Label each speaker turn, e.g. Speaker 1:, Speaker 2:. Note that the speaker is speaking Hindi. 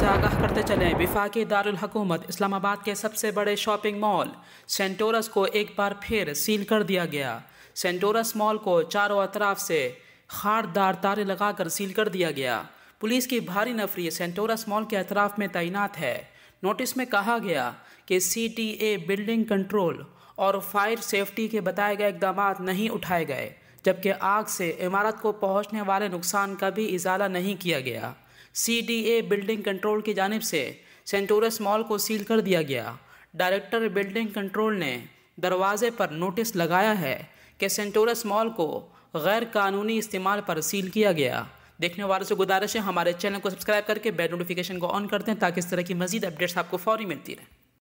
Speaker 1: से आगाह करते चले विफाकी दारकूमत इस्लामाबाद के सबसे बड़े शॉपिंग मॉल सेंटोरस को एक बार फिर सील कर दिया गया सेंटोरस मॉल को चारों अतराफ से खारदार तारे लगाकर सील कर दिया गया पुलिस की भारी नफरी सेंटोरस मॉल के अतराफ में तैनात है नोटिस में कहा गया कि C T A building control और फायर सेफ्टी के बताए गए इकदाम नहीं उठाए गए जबकि आग से इमारत को पहुंचने वाले नुकसान का भी इजाला नहीं किया गया सीडीए बिल्डिंग कंट्रोल की जानब से सेंटोरस मॉल को सील कर दिया गया डायरेक्टर बिल्डिंग कंट्रोल ने दरवाजे पर नोटिस लगाया है कि सेंटोरस मॉल को गैर कानूनी इस्तेमाल पर सील किया गया देखने वालों से गुजारिश है हमारे चैनल को सब्सक्राइब करके बेल नोटिफिकेशन को ऑन करते हैं ताकि इस तरह की मजीद अपडेट्स आपको फौरी मिलती रहें